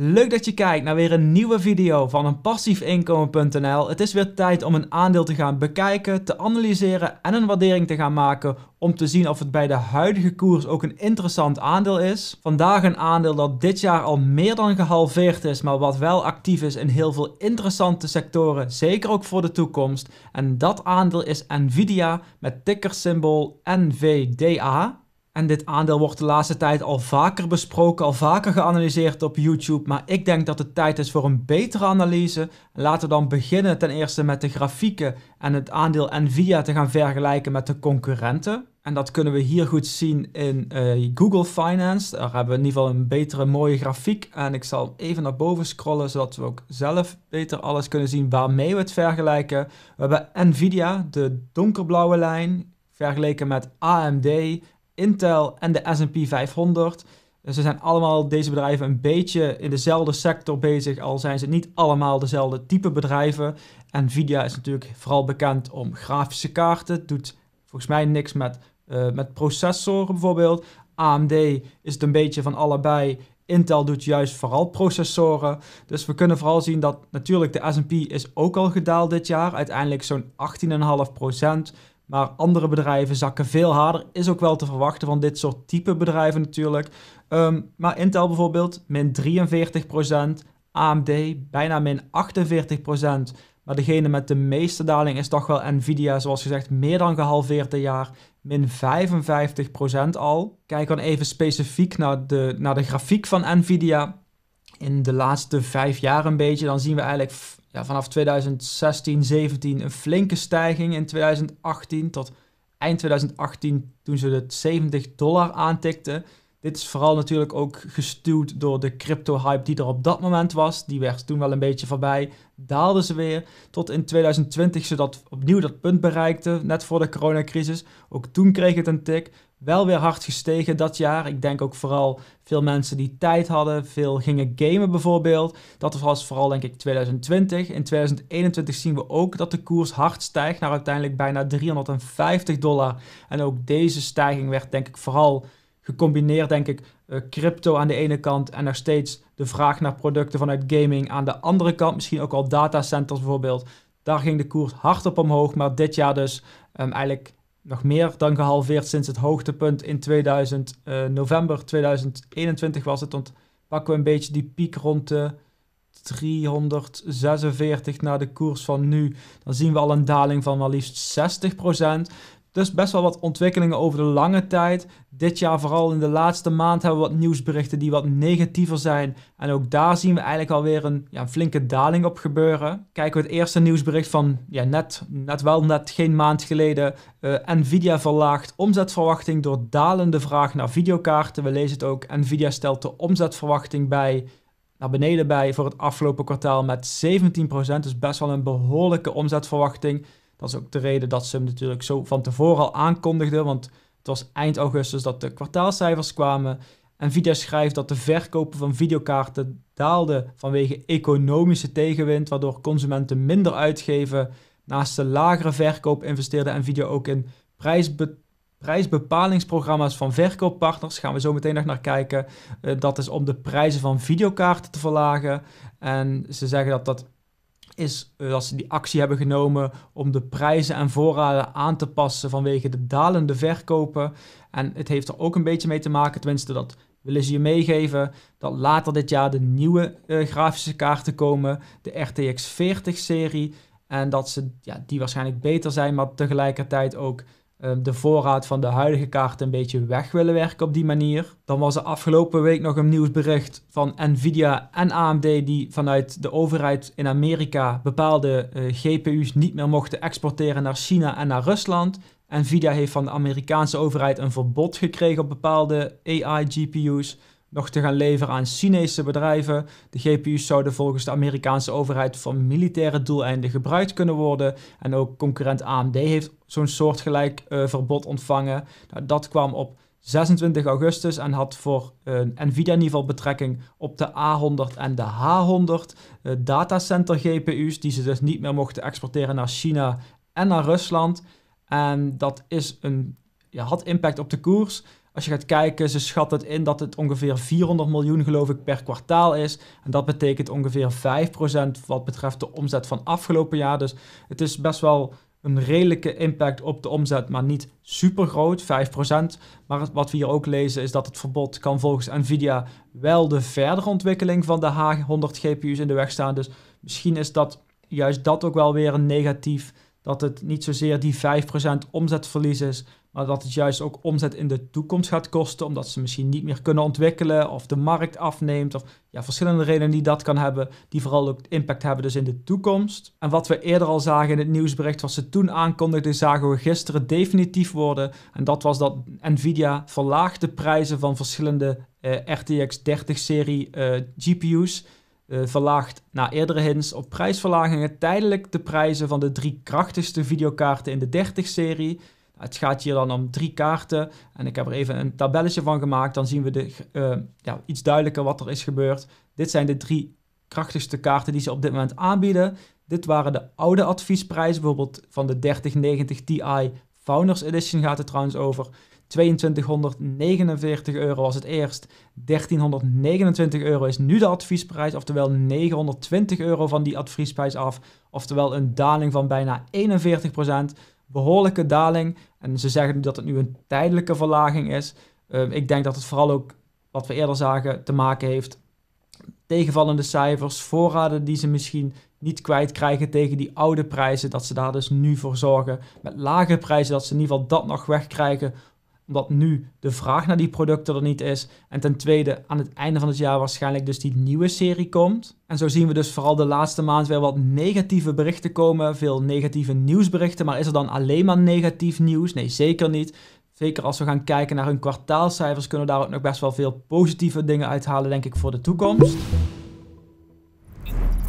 Leuk dat je kijkt naar weer een nieuwe video van een passiefinkomen.nl. Het is weer tijd om een aandeel te gaan bekijken, te analyseren en een waardering te gaan maken om te zien of het bij de huidige koers ook een interessant aandeel is. Vandaag een aandeel dat dit jaar al meer dan gehalveerd is, maar wat wel actief is in heel veel interessante sectoren, zeker ook voor de toekomst. En dat aandeel is Nvidia met tickersymbool NVDA. En dit aandeel wordt de laatste tijd al vaker besproken, al vaker geanalyseerd op YouTube. Maar ik denk dat het tijd is voor een betere analyse. Laten we dan beginnen ten eerste met de grafieken en het aandeel Nvidia te gaan vergelijken met de concurrenten. En dat kunnen we hier goed zien in eh, Google Finance. Daar hebben we in ieder geval een betere mooie grafiek. En ik zal even naar boven scrollen, zodat we ook zelf beter alles kunnen zien waarmee we het vergelijken. We hebben Nvidia, de donkerblauwe lijn, vergeleken met AMD Intel en de S&P 500. Dus ze zijn allemaal deze bedrijven een beetje in dezelfde sector bezig, al zijn ze niet allemaal dezelfde type bedrijven. Nvidia is natuurlijk vooral bekend om grafische kaarten, doet volgens mij niks met, eh, met processoren bijvoorbeeld. AMD is het een beetje van allebei. Intel doet juist vooral processoren. Dus we kunnen vooral zien dat natuurlijk de S&P is ook al gedaald dit jaar. Uiteindelijk zo'n 18,5 procent. Maar andere bedrijven zakken veel harder. Is ook wel te verwachten van dit soort type bedrijven natuurlijk. Ehm, maar Intel bijvoorbeeld, min 43%. AMD, bijna min 48%. Maar degene met de meeste daling is toch wel Nvidia, zoals gezegd, meer dan gehalveerd dit jaar. Min 55% al. Kijk dan even specifiek naar de, naar de grafiek van Nvidia. In de laatste vijf jaar een beetje, dan zien we eigenlijk ja, vanaf 2016, 17 een flinke stijging in 2018 tot eind 2018 toen ze de 70 dollar aantikten. Dit is vooral natuurlijk ook gestuurd door de crypto-hype die er op dat moment was. Die werd toen wel een beetje voorbij. Daalden ze weer tot in 2020 ze opnieuw dat punt bereikte, net voor de coronacrisis. Ook toen kreeg het een tik. Wel weer hard gestegen dat jaar. Ik denk ook vooral veel mensen die tijd hadden, veel gingen gamen bijvoorbeeld. Dat was vooral denk ik 2020. In 2021 zien we ook dat de koers hard stijgt naar uiteindelijk bijna 350 dollar. En ook deze stijging werd denk ik vooral gecombineerd, denk ik, eh, crypto aan de ene kant en nog steeds de vraag naar producten vanuit gaming aan de andere kant. Misschien ook al datacenters bijvoorbeeld. Daar ging de koers hard op omhoog, maar dit jaar dus ehm, eigenlijk nog meer dan gehalveerd sinds het hoogtepunt in 2000, eh, november 2021 was het. Want pakken we een beetje die piek rond de 346 naar de koers van nu, dan zien we al een daling van wel liefst 60% dus best wel wat ontwikkelingen over de lange tijd. Dit jaar, vooral in de laatste maand, hebben we wat nieuwsberichten die wat negatiever zijn. En ook daar zien we eigenlijk alweer een, ja, een flinke daling op gebeuren. Kijken we het eerste nieuwsbericht van ja, net, net wel net geen maand geleden. Eh, Nvidia verlaagt omzetverwachting door dalende vraag naar videokaarten. We lezen het ook. Nvidia stelt de omzetverwachting bij naar beneden bij voor het afgelopen kwartaal met 17%. Dus best wel een behoorlijke omzetverwachting. Dat is ook de reden dat ze hem natuurlijk zo van tevoren al aankondigden, want het was eind augustus dat de kwartaalcijfers kwamen. En Video schrijft dat de verkopen van videokaarten daalden vanwege economische tegenwind, waardoor consumenten minder uitgeven. Naast de lagere verkoop investeerde Nvidia ook in prijsbe prijsbepalingsprogramma's van verkooppartners. Gaan we zo meteen nog naar kijken. Eh, dat is om de prijzen van videokaarten te verlagen. En ze zeggen dat dat is dat eh, ze die actie hebben genomen om de prijzen en voorraden aan te passen vanwege de dalende verkopen. En het heeft er ook een beetje mee te maken, tenminste dat willen ze je meegeven, dat later dit jaar de nieuwe eh, grafische kaarten komen, de RTX 40 serie. En dat ze ja, die waarschijnlijk beter zijn, maar tegelijkertijd ook Ehm, de voorraad van de huidige kaarten een beetje weg willen werken op die manier. Dan was er afgelopen week nog een nieuwsbericht van Nvidia en AMD die vanuit de overheid in Amerika bepaalde eh, GPU's niet meer mochten exporteren naar China en naar Rusland. Nvidia heeft van de Amerikaanse overheid een verbod gekregen op bepaalde AI-GPU's nog te gaan leveren aan Chinese bedrijven. De GPU's zouden volgens de Amerikaanse overheid voor militaire doeleinden gebruikt kunnen worden. En ook concurrent AMD heeft zo'n soortgelijk uh, verbod ontvangen. Nou, dat kwam op 26 augustus en had voor uh, Nvidia in ieder geval betrekking op de A100 en de H100 eh, datacenter GPU's, die ze dus niet meer mochten exporteren naar China en naar Rusland. En dat is een, ja, had impact op de koers. Als je gaat kijken, ze schat het in dat het ongeveer 400 miljoen, geloof ik, per kwartaal is. En dat betekent ongeveer 5% wat betreft de omzet van afgelopen jaar. Dus het is best wel een redelijke impact op de omzet, maar niet super groot, 5%. Maar wat we hier ook lezen is dat het verbod kan volgens Nvidia wel de verdere ontwikkeling van de H100 GPU's in de weg staan. Dus misschien is dat juist dat ook wel weer een negatief dat het niet zozeer die 5% omzetverlies is, maar dat het juist ook omzet in de toekomst gaat kosten, omdat ze misschien niet meer kunnen ontwikkelen of de markt afneemt. Of ja, verschillende redenen die dat kan hebben, die vooral ook impact hebben dus in de toekomst. En wat we eerder al zagen in het nieuwsbericht, wat ze toen aankondigden, zagen we gisteren definitief worden. En dat was dat Nvidia verlaagde de prijzen van verschillende eh, RTX 30-serie eh, GPU's eh, verlaagt na eerdere hints op prijsverlagingen tijdelijk de prijzen van de drie krachtigste videokaarten in de 30-serie. Nou, het gaat hier dan om drie kaarten en ik heb er even een tabelletje van gemaakt. Dan zien we de, eh, ja, iets duidelijker wat er is gebeurd. Dit zijn de drie krachtigste kaarten die ze op dit moment aanbieden. Dit waren de oude adviesprijzen, bijvoorbeeld van de 3090 Ti Founders Edition gaat het trouwens over. 2249 euro was het eerst. 1329 euro is nu de adviesprijs, oftewel 920 euro van die adviesprijs af. Oftewel een daling van bijna 41%. Behoorlijke daling. En ze zeggen dat het nu een tijdelijke verlaging is. Ehm, ik denk dat het vooral ook, wat we eerder zagen, te maken heeft tegenvallende cijfers, voorraden die ze misschien niet kwijt krijgen tegen die oude prijzen, dat ze daar dus nu voor zorgen. Met lage prijzen, dat ze in ieder geval dat nog wegkrijgen, omdat nu de vraag naar die producten er niet is. En ten tweede, aan het einde van het jaar waarschijnlijk dus die nieuwe serie komt. En zo zien we dus vooral de laatste maand weer wat negatieve berichten komen. Veel negatieve nieuwsberichten. Maar is er dan alleen maar negatief nieuws? Nee, zeker niet. Zeker als we gaan kijken naar hun kwartaalcijfers, kunnen we daar ook nog best wel veel positieve dingen uithalen, denk ik, voor de toekomst.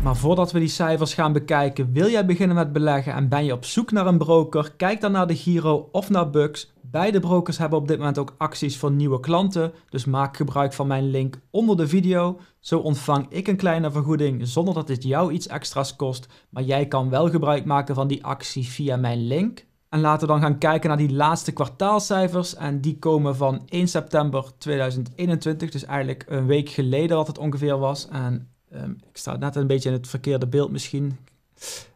Maar voordat we die cijfers gaan bekijken, wil jij beginnen met beleggen en ben je op zoek naar een broker? Kijk dan naar de Giro of naar Bux. Beide brokers hebben op dit moment ook acties voor nieuwe klanten, dus maak gebruik van mijn link onder de video. Zo ontvang ik een kleine vergoeding zonder dat dit jou iets extra's kost, maar jij kan wel gebruik maken van die actie via mijn link. En laten we dan gaan kijken naar die laatste kwartaalcijfers. En die komen van 1 september 2021, dus eigenlijk een week geleden wat het ongeveer was. En ehm, ik sta net een beetje in het verkeerde beeld misschien.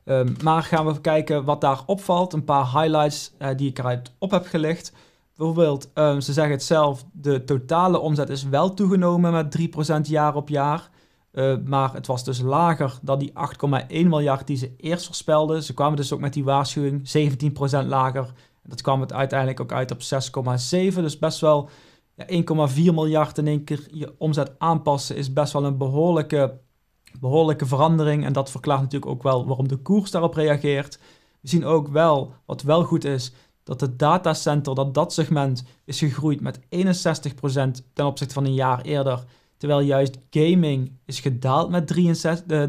Ehm, maar gaan we kijken wat daar opvalt. Een paar highlights eh, die ik eruit op heb gelegd. Bijvoorbeeld, ehm, ze zeggen het zelf, de totale omzet is wel toegenomen met 3% jaar op jaar. Ehm, maar het was dus lager dan die 8,1 miljard die ze eerst voorspelden. Ze kwamen dus ook met die waarschuwing 17% lager. Dat kwam het uiteindelijk ook uit op 6,7. Dus best wel ja, 1,4 miljard in één keer je omzet aanpassen is best wel een behoorlijke behoorlijke verandering. En dat verklaart natuurlijk ook wel waarom de koers daarop reageert. We zien ook wel, wat wel goed is, dat het datacenter, dat dat segment is gegroeid met 61% ten opzichte van een jaar eerder. Terwijl juist gaming is gedaald met 33% eh,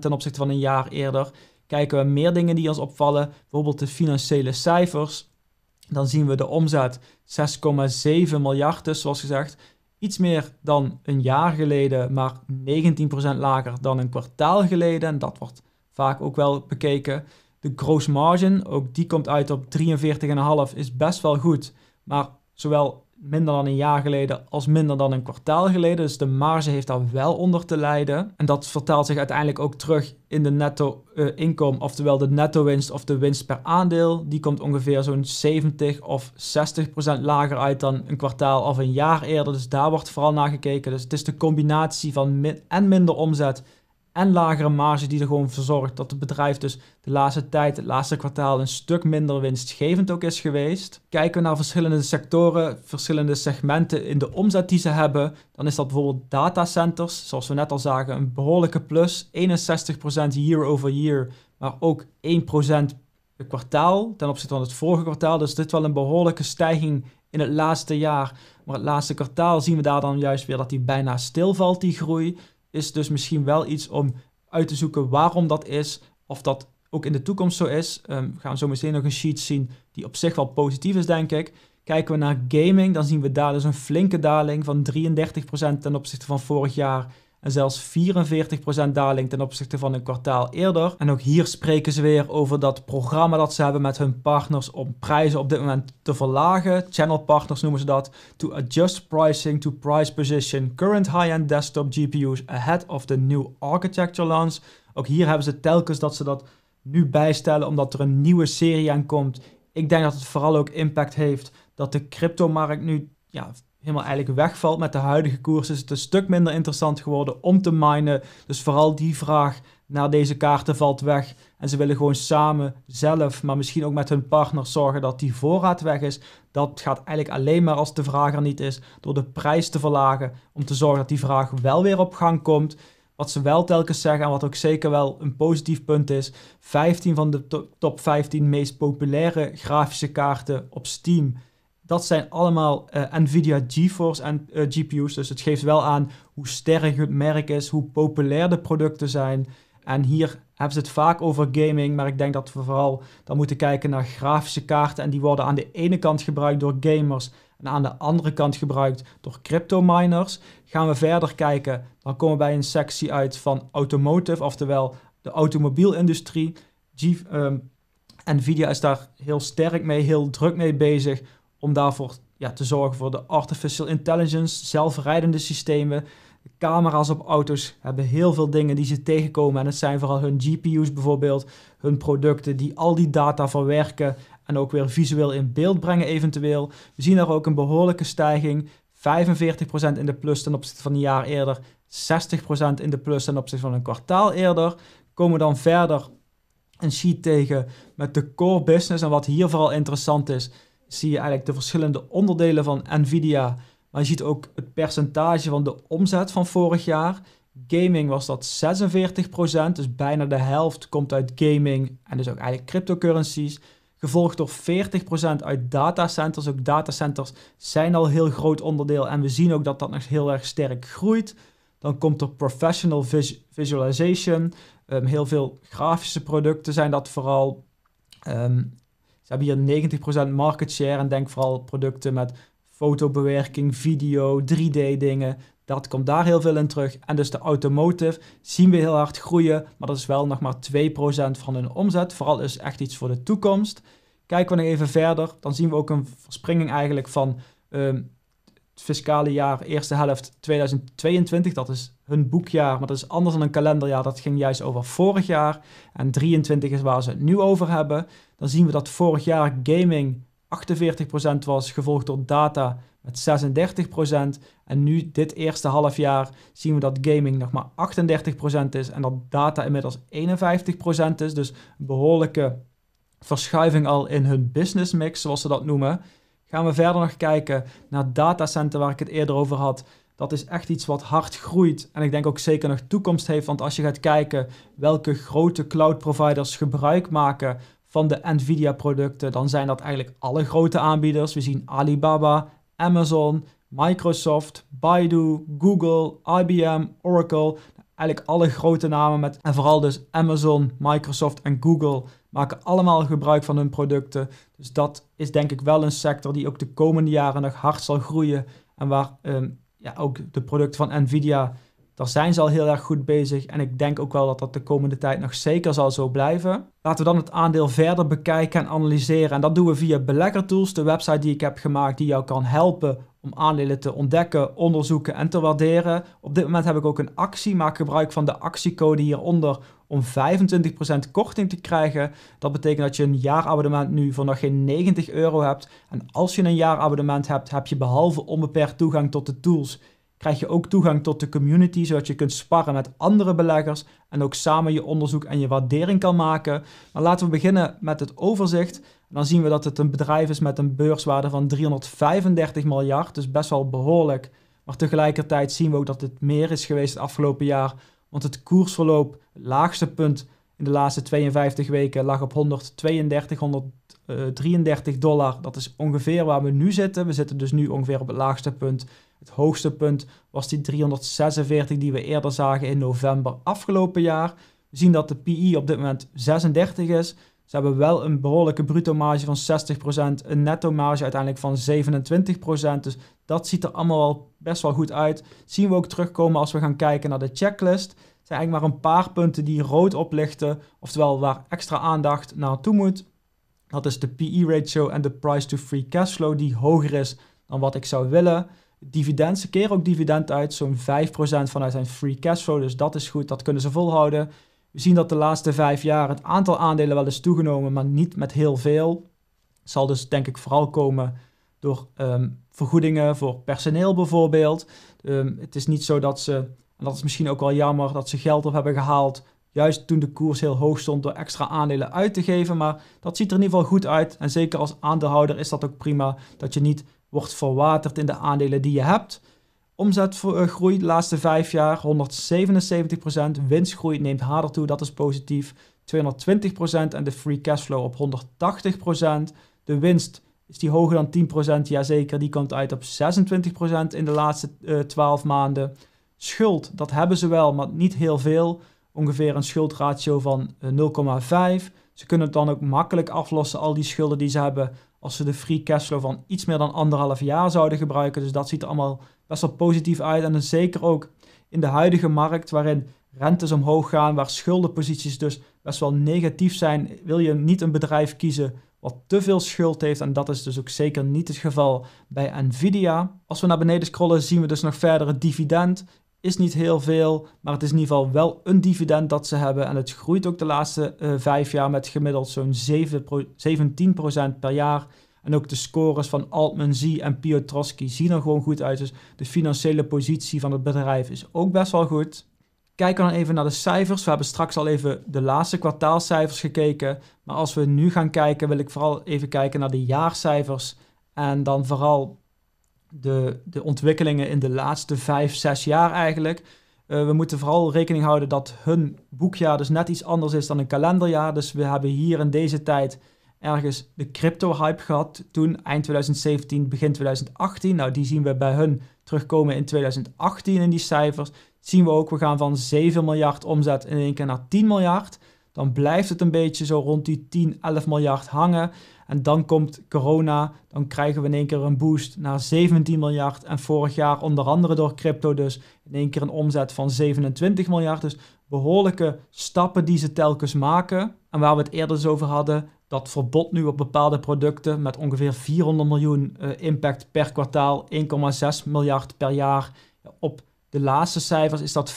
ten opzichte van een jaar eerder. Kijken we meer dingen die ons opvallen, bijvoorbeeld de financiële cijfers. Dan zien we de omzet 6,7 miljard zoals gezegd iets meer dan een jaar geleden, maar 19% lager dan een kwartaal geleden. En dat wordt vaak ook wel bekeken. De gross margin, ook die komt uit op 43,5, is best wel goed. Maar zowel minder dan een jaar geleden als minder dan een kwartaal geleden. Dus de marge heeft daar wel onder te lijden. En dat vertaalt zich uiteindelijk ook terug in de netto uh, inkomen, oftewel de netto winst of de winst per aandeel. Die komt ongeveer zo'n 70 of 60 procent lager uit dan een kwartaal of een jaar eerder. Dus daar wordt vooral naar gekeken. Dus het is de combinatie van min en minder omzet en lagere marge die er gewoon voor zorgt dat het bedrijf dus de laatste tijd, het laatste kwartaal, een stuk minder winstgevend ook is geweest. Kijken we naar verschillende sectoren, verschillende segmenten in de omzet die ze hebben, dan is dat bijvoorbeeld datacenters, zoals we net al zagen, een behoorlijke plus, 61% year over year, maar ook 1% per kwartaal ten opzichte van het vorige kwartaal. Dus dit wel een behoorlijke stijging in het laatste jaar. Maar het laatste kwartaal zien we daar dan juist weer dat die bijna stilvalt, die groei is dus misschien wel iets om uit te zoeken waarom dat is, of dat ook in de toekomst zo is. Ehm, we gaan zo meteen nog een sheet zien die op zich wel positief is, denk ik. Kijken we naar gaming, dan zien we daar dus een flinke daling van 33% ten opzichte van vorig jaar en zelfs 44% daling ten opzichte van een kwartaal eerder. En ook hier spreken ze weer over dat programma dat ze hebben met hun partners om prijzen op dit moment te verlagen. Channel partners noemen ze dat. To adjust pricing to price position current high-end desktop GPU's ahead of the new architecture launch. Ook hier hebben ze telkens dat ze dat nu bijstellen omdat er een nieuwe serie aankomt. Ik denk dat het vooral ook impact heeft dat de cryptomarkt nu ja, helemaal eigenlijk wegvalt met de huidige koers, is het een stuk minder interessant geworden om te minen. Dus vooral die vraag naar deze kaarten valt weg. En ze willen gewoon samen, zelf, maar misschien ook met hun partner zorgen dat die voorraad weg is. Dat gaat eigenlijk alleen maar als de vraag er niet is, door de prijs te verlagen. Om te zorgen dat die vraag wel weer op gang komt. Wat ze wel telkens zeggen en wat ook zeker wel een positief punt is: 15 van de top 15 meest populaire grafische kaarten op Steam dat zijn allemaal eh, NVIDIA GeForce en eh, GPU's. Dus het geeft wel aan hoe sterk het merk is, hoe populair de producten zijn. En hier hebben ze het vaak over gaming, maar ik denk dat we vooral dan moeten kijken naar grafische kaarten. En die worden aan de ene kant gebruikt door gamers en aan de andere kant gebruikt door crypto miners. Gaan we verder kijken, dan komen we bij een sectie uit van automotive, oftewel de automobielindustrie. G ehm, Nvidia is daar heel sterk mee, heel druk mee bezig om daarvoor ja, te zorgen voor de artificial intelligence, zelfrijdende systemen, camera's op auto's hebben heel veel dingen die ze tegenkomen. En het zijn vooral hun GPU's bijvoorbeeld, hun producten die al die data verwerken en ook weer visueel in beeld brengen eventueel. We zien daar ook een behoorlijke stijging, 45% in de plus ten opzichte van een jaar eerder, 60% in de plus ten opzichte van een kwartaal eerder. Komen we dan verder een sheet tegen met de core business en wat hier vooral interessant is zie je eigenlijk de verschillende onderdelen van Nvidia. Maar je ziet ook het percentage van de omzet van vorig jaar. Gaming was dat 46%, dus bijna de helft komt uit gaming en dus ook eigenlijk cryptocurrencies. Gevolgd door 40% uit datacenters. Ook datacenters zijn al een heel groot onderdeel en we zien ook dat dat nog heel erg sterk groeit. Dan komt er professional visualization. Ehm, heel veel grafische producten zijn dat vooral. Ehm, hebben hier 90% market share en denk vooral producten met fotobewerking, video, 3D-dingen. Dat komt daar heel veel in terug. En dus de automotive zien we heel hard groeien, maar dat is wel nog maar 2% van hun omzet. Vooral is echt iets voor de toekomst. Kijken we nog even verder, dan zien we ook een verspringing eigenlijk van ehm, fiscale jaar, eerste helft 2022. Dat is hun boekjaar, maar dat is anders dan een kalenderjaar. Dat ging juist over vorig jaar. En 23 is waar ze het nu over hebben. Dan zien we dat vorig jaar gaming 48% was, gevolgd door data met 36%. En nu, dit eerste half jaar, zien we dat gaming nog maar 38% is en dat data inmiddels 51% is. Dus een behoorlijke verschuiving al in hun business mix, zoals ze dat noemen. Gaan we verder nog kijken naar datacenter waar ik het eerder over had. Dat is echt iets wat hard groeit en ik denk ook zeker nog toekomst heeft. Want als je gaat kijken welke grote cloud providers gebruik maken van de Nvidia producten, dan zijn dat eigenlijk alle grote aanbieders. We zien Alibaba, Amazon, Microsoft, Baidu, Google, IBM, Oracle. Eigenlijk alle grote namen met en vooral dus Amazon, Microsoft en Google maken allemaal gebruik van hun producten. Dus dat is denk ik wel een sector die ook de komende jaren nog hard zal groeien en waar ehm, ja, ook de producten van Nvidia daar zijn ze al heel erg goed bezig en ik denk ook wel dat dat de komende tijd nog zeker zal zo blijven. Laten we dan het aandeel verder bekijken en analyseren. En dat doen we via Beleggertools, de website die ik heb gemaakt die jou kan helpen om aandelen te ontdekken, onderzoeken en te waarderen. Op dit moment heb ik ook een actie. Maak gebruik van de actiecode hieronder om 25% korting te krijgen. Dat betekent dat je een jaarabonnement nu voor nog geen 90 euro hebt. En als je een jaarabonnement hebt, heb je behalve onbeperkt toegang tot de tools krijg je ook toegang tot de community, zodat je kunt sparren met andere beleggers en ook samen je onderzoek en je waardering kan maken. Maar laten we beginnen met het overzicht. Dan zien we dat het een bedrijf is met een beurswaarde van 335 miljard, dus best wel behoorlijk. Maar tegelijkertijd zien we ook dat het meer is geweest het afgelopen jaar, want het koersverloop, het laagste punt in de laatste 52 weken, lag op 132, 133 eh, dollar. Dat is ongeveer waar we nu zitten. We zitten dus nu ongeveer op het laagste punt het hoogste punt was die 346 die we eerder zagen in november afgelopen jaar. We zien dat de PI op dit moment 36 is. Ze hebben wel een behoorlijke bruto marge van 60%, een netto marge uiteindelijk van 27%. Dus dat ziet er allemaal wel best wel goed uit. Zien we ook terugkomen als we gaan kijken naar de checklist. Het zijn eigenlijk maar een paar punten die rood oplichten, oftewel waar extra aandacht naartoe moet. Dat is de PE ratio en de price to free cash flow die hoger is dan wat ik zou willen dividend. Ze keren ook dividend uit, zo'n 5% vanuit zijn free cashflow. Dus dat is goed, dat kunnen ze volhouden. We zien dat de laatste vijf jaar het aantal aandelen wel is toegenomen, maar niet met heel veel. Het zal dus denk ik vooral komen door ehm, vergoedingen voor personeel bijvoorbeeld. Ehm, het is niet zo dat ze, en dat is misschien ook wel jammer, dat ze geld op hebben gehaald juist toen de koers heel hoog stond door extra aandelen uit te geven. Maar dat ziet er in ieder geval goed uit. En zeker als aandeelhouder is dat ook prima dat je niet wordt verwaterd in de aandelen die je hebt. Omzetgroei eh, de laatste vijf jaar 177%. Winstgroei neemt harder toe, dat is positief. 220% en de free cashflow op 180%. De winst is die hoger dan 10%, jazeker, die komt uit op 26% in de laatste 12 eh, maanden. Schuld, dat hebben ze wel, maar niet heel veel. Ongeveer een schuldratio van 0,5. Eh, ze kunnen het dan ook makkelijk aflossen, al die schulden die ze hebben, als ze de free cashflow van iets meer dan anderhalf jaar zouden gebruiken. Dus dat ziet er allemaal best wel positief uit. En dan zeker ook in de huidige markt waarin rentes omhoog gaan, waar schuldenposities dus best wel negatief zijn, wil je niet een bedrijf kiezen wat te veel schuld heeft. En dat is dus ook zeker niet het geval bij Nvidia. Als we naar beneden scrollen, zien we dus nog verder het dividend. Is niet heel veel, maar het is in ieder geval wel een dividend dat ze hebben. En het groeit ook de laatste eh, vijf jaar met gemiddeld zo'n 17% per jaar. En ook de scores van Altman Z en Piotrowski zien er gewoon goed uit. Dus de financiële positie van het bedrijf is ook best wel goed. Kijken we dan even naar de cijfers. We hebben straks al even de laatste kwartaalcijfers gekeken. Maar als we nu gaan kijken, wil ik vooral even kijken naar de jaarcijfers. En dan vooral de, de ontwikkelingen in de laatste vijf, zes jaar eigenlijk. Eh, we moeten vooral rekening houden dat hun boekjaar dus net iets anders is dan een kalenderjaar. Dus we hebben hier in deze tijd ergens de crypto-hype gehad toen, eind 2017, begin 2018. Nou, die zien we bij hun terugkomen in 2018 in die cijfers. zien we ook, we gaan van 7 miljard omzet in één keer naar 10 miljard. Dan blijft het een beetje zo rond die 10, 11 miljard hangen. En dan komt corona, dan krijgen we in één keer een boost naar 17 miljard. En vorig jaar onder andere door crypto dus in één keer een omzet van 27 miljard. Dus behoorlijke stappen die ze telkens maken. En waar we het eerder dus over hadden, dat verbod nu op bepaalde producten met ongeveer 400 miljoen eh, impact per kwartaal, 1,6 miljard per jaar. Op de laatste cijfers is dat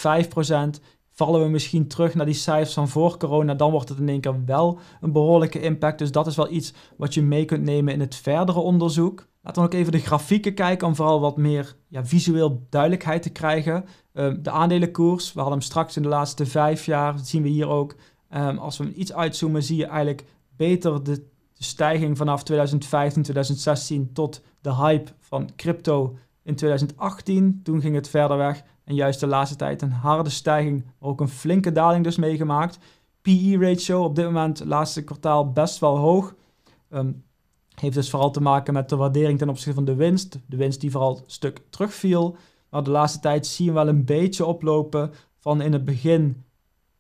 5% vallen we misschien terug naar die cijfers van voor corona, dan wordt het in één keer wel een behoorlijke impact. Dus dat is wel iets wat je mee kunt nemen in het verdere onderzoek. Laten we ook even de grafieken kijken om vooral wat meer ja, visueel duidelijkheid te krijgen. Ehm, de aandelenkoers, we hadden hem straks in de laatste vijf jaar, dat zien we hier ook. Ehm, als we hem iets uitzoomen, zie je eigenlijk beter de stijging vanaf 2015, 2016 tot de hype van crypto in 2018. Toen ging het verder weg. En juist de laatste tijd een harde stijging, ook een flinke daling dus meegemaakt. PE-ratio op dit moment, laatste kwartaal, best wel hoog. Ehm, heeft dus vooral te maken met de waardering ten opzichte van de winst. De winst die vooral een stuk terugviel. Maar de laatste tijd zien we wel een beetje oplopen van in het begin,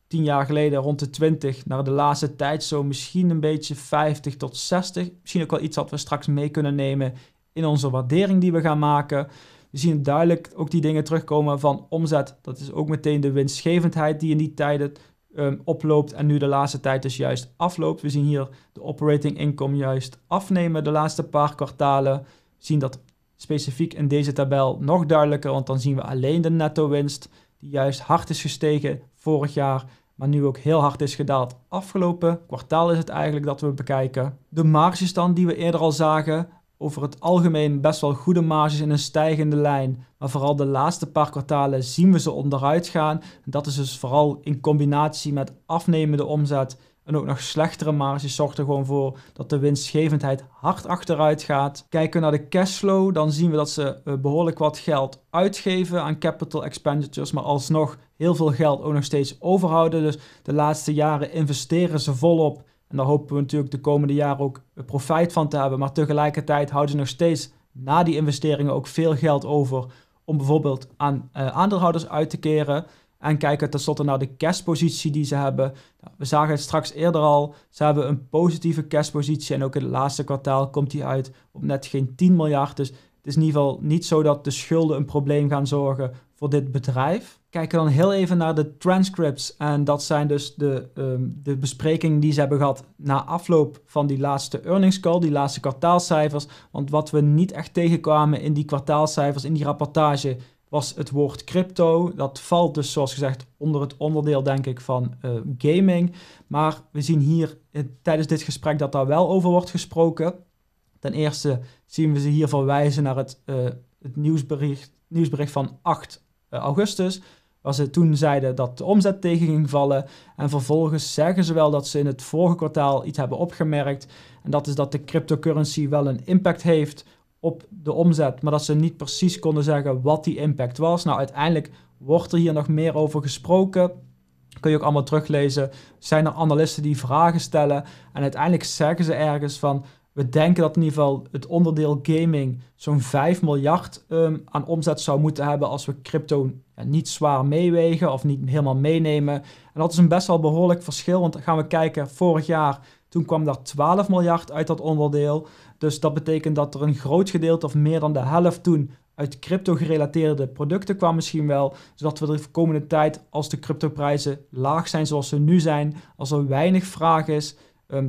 tien jaar geleden, rond de 20, naar de laatste tijd zo misschien een beetje 50 tot 60. Misschien ook wel iets wat we straks mee kunnen nemen in onze waardering die we gaan maken. We zien duidelijk ook die dingen terugkomen van omzet. Dat is ook meteen de winstgevendheid die in die tijden ehm, oploopt en nu de laatste tijd dus juist afloopt. We zien hier de operating income juist afnemen de laatste paar kwartalen. We zien dat specifiek in deze tabel nog duidelijker, want dan zien we alleen de netto winst die juist hard is gestegen vorig jaar maar nu ook heel hard is gedaald. Afgelopen kwartaal is het eigenlijk dat we bekijken. De marges dan die we eerder al zagen, over het algemeen best wel goede marges in een stijgende lijn. Maar vooral de laatste paar kwartalen zien we ze onderuit gaan. dat is dus vooral in combinatie met afnemende omzet en ook nog slechtere marges zorgt er gewoon voor dat de winstgevendheid hard achteruit gaat. Kijken we naar de cashflow, dan zien we dat ze eh, behoorlijk wat geld uitgeven aan capital expenditures, maar alsnog heel veel geld ook nog steeds overhouden. Dus de laatste jaren investeren ze volop en daar hopen we natuurlijk de komende jaren ook profijt van te hebben. Maar tegelijkertijd houden ze nog steeds na die investeringen ook veel geld over om bijvoorbeeld aan eh, aandeelhouders uit te keren. En kijken tenslotte naar de cashpositie die ze hebben. Nou, we zagen het straks eerder al. Ze hebben een positieve cashpositie. En ook in het laatste kwartaal komt die uit op net geen 10 miljard. Dus het is in ieder geval niet zo dat de schulden een probleem gaan zorgen voor dit bedrijf kijken dan heel even naar de transcripts. En dat zijn dus de, ehm, de besprekingen die ze hebben gehad na afloop van die laatste earnings call, die laatste kwartaalcijfers. Want wat we niet echt tegenkwamen in die kwartaalcijfers, in die rapportage, was het woord crypto. Dat valt dus, zoals gezegd, onder het onderdeel, denk ik, van eh, gaming. Maar we zien hier eh, tijdens dit gesprek dat daar wel over wordt gesproken. Ten eerste zien we ze hier verwijzen naar het, eh, het nieuwsbericht, nieuwsbericht van 8 augustus. Waar ze toen zeiden dat de omzet tegen ging vallen. En vervolgens zeggen ze wel dat ze in het vorige kwartaal iets hebben opgemerkt. En dat is dat de cryptocurrency wel een impact heeft op de omzet. Maar dat ze niet precies konden zeggen wat die impact was. Nou, uiteindelijk wordt er hier nog meer over gesproken. Kun je ook allemaal teruglezen. Zijn er analisten die vragen stellen? En uiteindelijk zeggen ze ergens van we denken dat in ieder geval het onderdeel gaming zo'n 5 miljard ehm, aan omzet zou moeten hebben als we crypto niet zwaar meewegen of niet helemaal meenemen. En dat is een best wel behoorlijk verschil, want gaan we kijken, vorig jaar toen kwam daar 12 miljard uit dat onderdeel. Dus dat betekent dat er een groot gedeelte of meer dan de helft toen uit crypto gerelateerde producten kwam misschien wel, zodat we de komende tijd als de cryptoprijzen laag zijn zoals ze nu zijn, als er weinig vraag is, ehm,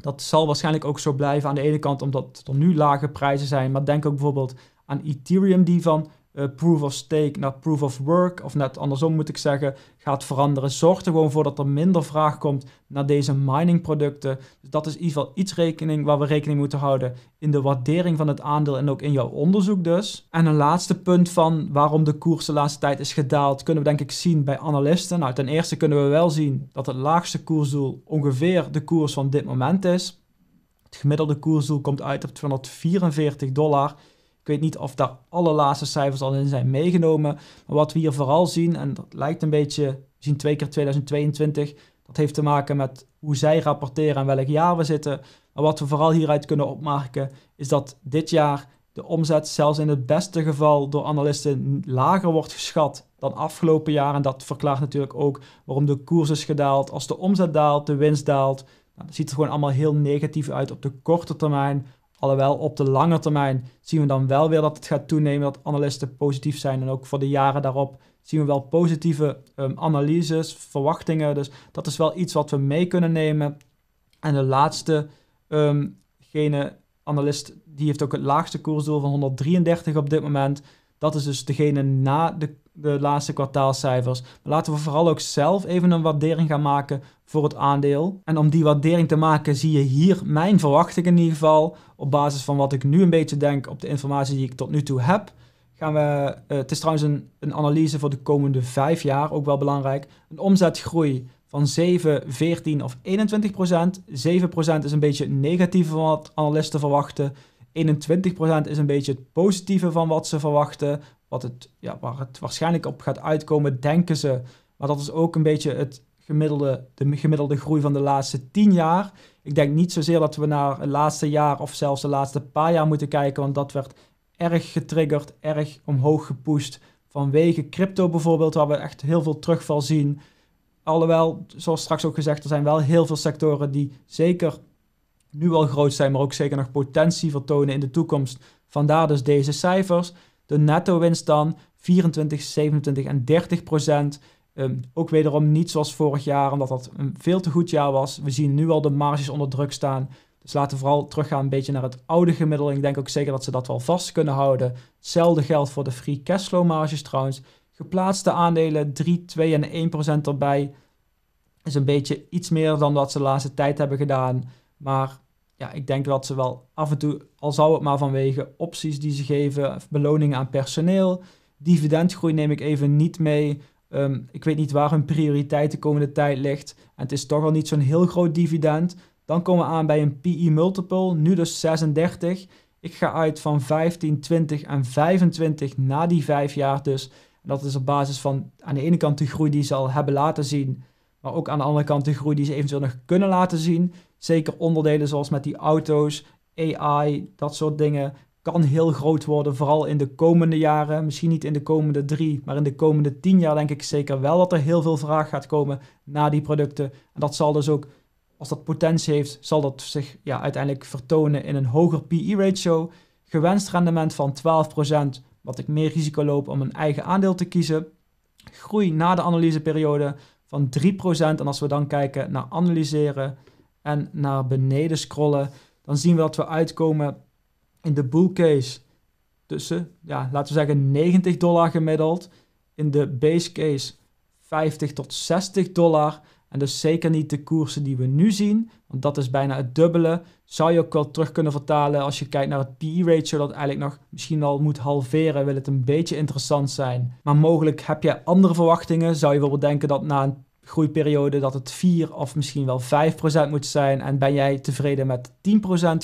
dat zal waarschijnlijk ook zo blijven aan de ene kant omdat er nu lage prijzen zijn. Maar denk ook bijvoorbeeld aan Ethereum die van eh, proof of stake naar proof of work, of net andersom moet ik zeggen, gaat veranderen. Zorg er gewoon voor dat er minder vraag komt naar deze mining producten. Dus dat is in ieder geval iets rekening waar we rekening moeten houden in de waardering van het aandeel en ook in jouw onderzoek dus. En een laatste punt van waarom de koers de laatste tijd is gedaald, kunnen we denk ik zien bij analisten. Nou, ten eerste kunnen we wel zien dat het laagste koersdoel ongeveer de koers van dit moment is. Het gemiddelde koersdoel komt uit op 244 dollar. Ik weet niet of daar alle laatste cijfers al in zijn meegenomen. Maar wat we hier vooral zien, en dat lijkt een beetje, we zien twee keer 2022, dat heeft te maken met hoe zij rapporteren en welk jaar we zitten. Maar wat we vooral hieruit kunnen opmaken, is dat dit jaar de omzet zelfs in het beste geval door analisten lager wordt geschat dan afgelopen jaar. En dat verklaart natuurlijk ook waarom de koers is gedaald. Als de omzet daalt, de winst daalt. Nou, dat ziet er gewoon allemaal heel negatief uit op de korte termijn. Alhoewel op de lange termijn zien we dan wel weer dat het gaat toenemen, dat analisten positief zijn. En ook voor de jaren daarop zien we wel positieve um, analyses, verwachtingen. Dus dat is wel iets wat we mee kunnen nemen. En de laatste um, gene analist, die heeft ook het laagste koersdoel van 133 op dit moment. Dat is dus degene na de, de laatste kwartaalcijfers. laten we vooral ook zelf even een waardering gaan maken voor het aandeel. En om die waardering te maken zie je hier mijn verwachting in ieder geval. Op basis van wat ik nu een beetje denk op de informatie die ik tot nu toe heb. Gaan we, eh, het is trouwens een, een analyse voor de komende vijf jaar, ook wel belangrijk. Een omzetgroei van 7, 14 of 21 procent. 7 procent is een beetje het negatieve van wat analisten verwachten. 21 procent is een beetje het positieve van wat ze verwachten. Wat het, ja, waar het waarschijnlijk op gaat uitkomen, denken ze. Maar dat is ook een beetje het gemiddelde, de gemiddelde groei van de laatste 10 jaar. Ik denk niet zozeer dat we naar het laatste jaar of zelfs de laatste paar jaar moeten kijken, want dat werd erg getriggerd, erg omhoog gepusht vanwege crypto bijvoorbeeld, waar we echt heel veel terugval zien. Alhoewel, zoals straks ook gezegd, er zijn wel heel veel sectoren die zeker nu al groot zijn, maar ook zeker nog potentie vertonen in de toekomst. Vandaar dus deze cijfers. De netto winst dan 24, 27 en 30 procent. Um, ook wederom niet zoals vorig jaar, omdat dat een veel te goed jaar was. We zien nu al de marges onder druk staan. Dus laten we vooral teruggaan een beetje naar het oude gemiddelde. Ik denk ook zeker dat ze dat wel vast kunnen houden. Hetzelfde geldt voor de free cashflow marges trouwens. Geplaatste aandelen 3, 2 en 1 procent erbij. Is een beetje iets meer dan wat ze de laatste tijd hebben gedaan. Maar ja, ik denk dat ze wel af en toe, al zou het maar vanwege opties die ze geven, beloningen aan personeel. Dividendgroei neem ik even niet mee. Ehm, ik weet niet waar hun prioriteit de komende tijd ligt. En het is toch al niet zo'n heel groot dividend. Dan komen we aan bij een PE multiple, nu dus 36. Ik ga uit van 15, 20 en 25 na die vijf jaar dus. En dat is op basis van aan de ene kant de groei die ze al hebben laten zien, maar ook aan de andere kant de groei die ze eventueel nog kunnen laten zien. Zeker onderdelen zoals met die auto's, AI, dat soort dingen kan heel groot worden, vooral in de komende jaren. Misschien niet in de komende drie, maar in de komende tien jaar denk ik zeker wel dat er heel veel vraag gaat komen naar die producten. En dat zal dus ook, als dat potentie heeft, zal dat zich ja, uiteindelijk vertonen in een hoger PE-ratio. Gewenst rendement van 12%, wat ik meer risico loop om een eigen aandeel te kiezen. Groei na de analyseperiode van 3%. En als we dan kijken naar analyseren en naar beneden scrollen, dan zien we dat we uitkomen in de bull case tussen, ja, laten we zeggen 90 dollar gemiddeld. In de base case 50 tot 60 dollar. En dus zeker niet de koersen die we nu zien, want dat is bijna het dubbele. Zou je ook wel terug kunnen vertalen als je kijkt naar het PE-ratio, dat eigenlijk nog misschien al moet halveren, wil het een beetje interessant zijn. Maar mogelijk heb je andere verwachtingen. Zou je bijvoorbeeld denken dat na een groeiperiode dat het 4 of misschien wel 5% moet zijn. En ben jij tevreden met 10%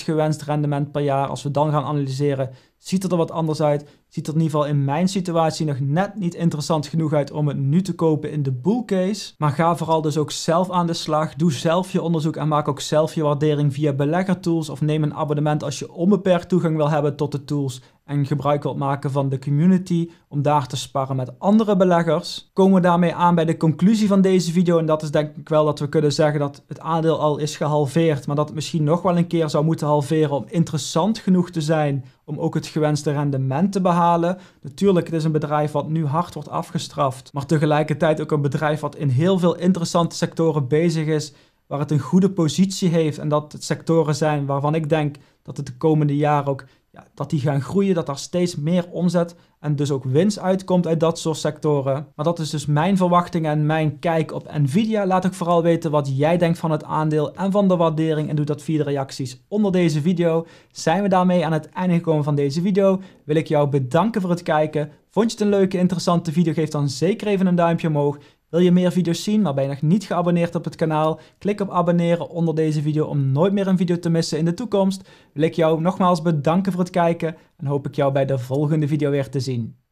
gewenst rendement per jaar? Als we dan gaan analyseren, ziet het er wat anders uit? Ziet er in ieder geval in mijn situatie nog net niet interessant genoeg uit om het nu te kopen in de bullcase. Maar ga vooral dus ook zelf aan de slag. Doe zelf je onderzoek en maak ook zelf je waardering via beleggertools. Of neem een abonnement als je onbeperkt toegang wil hebben tot de tools en gebruik wilt maken van de community om daar te sparren met andere beleggers, komen we daarmee aan bij de conclusie van deze video. En dat is denk ik wel dat we kunnen zeggen dat het aandeel al is gehalveerd, maar dat het misschien nog wel een keer zou moeten halveren om interessant genoeg te zijn om ook het gewenste rendement te behalen. Natuurlijk, het is een bedrijf wat nu hard wordt afgestraft, maar tegelijkertijd ook een bedrijf wat in heel veel interessante sectoren bezig is waar het een goede positie heeft en dat het sectoren zijn waarvan ik denk dat het de komende jaren ook ja, dat die gaan groeien, dat er steeds meer omzet en dus ook winst uitkomt uit dat soort sectoren. Maar dat is dus mijn verwachting en mijn kijk op Nvidia. Laat ook vooral weten wat jij denkt van het aandeel en van de waardering en doe dat via de reacties onder deze video. Zijn we daarmee aan het einde gekomen van deze video? Wil ik jou bedanken voor het kijken. Vond je het een leuke, interessante video? Geef dan zeker even een duimpje omhoog. Wil je meer video's zien, maar ben je nog niet geabonneerd op het kanaal? Klik op abonneren onder deze video om nooit meer een video te missen in de toekomst. Wil ik jou nogmaals bedanken voor het kijken en hoop ik jou bij de volgende video weer te zien.